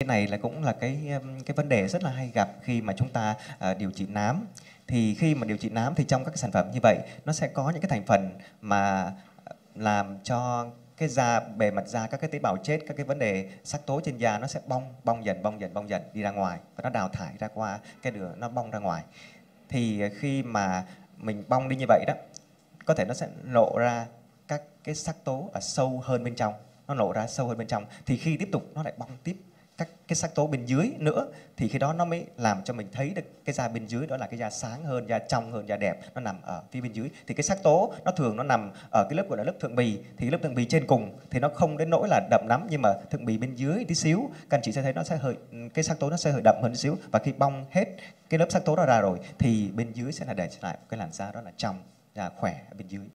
cái này là cũng là cái cái vấn đề rất là hay gặp khi mà chúng ta à, điều trị nám thì khi mà điều trị nám thì trong các cái sản phẩm như vậy nó sẽ có những cái thành phần mà à, làm cho cái da bề mặt da các cái tế bào chết các cái vấn đề sắc tố trên da nó sẽ bong bong dần bong dần bong dần đi ra ngoài và nó đào thải ra qua cái đường nó bong ra ngoài thì à, khi mà mình bong đi như vậy đó có thể nó sẽ lộ ra các cái sắc tố ở sâu hơn bên trong nó lộ ra sâu hơn bên trong thì khi tiếp tục nó lại bong tiếp các cái sắc tố bên dưới nữa thì khi đó nó mới làm cho mình thấy được cái da bên dưới đó là cái da sáng hơn, da trong hơn, da đẹp nó nằm ở phía bên dưới. Thì cái sắc tố nó thường nó nằm ở cái lớp gọi là lớp thượng bì thì cái lớp thượng bì trên cùng thì nó không đến nỗi là đậm lắm nhưng mà thượng bì bên dưới tí xíu các anh chị sẽ thấy nó sẽ hơi cái sắc tố nó sẽ hơi đậm hơn tí xíu và khi bong hết cái lớp sắc tố đó ra rồi thì bên dưới sẽ là để lại cái làn da đó là trong, da khỏe ở bên dưới.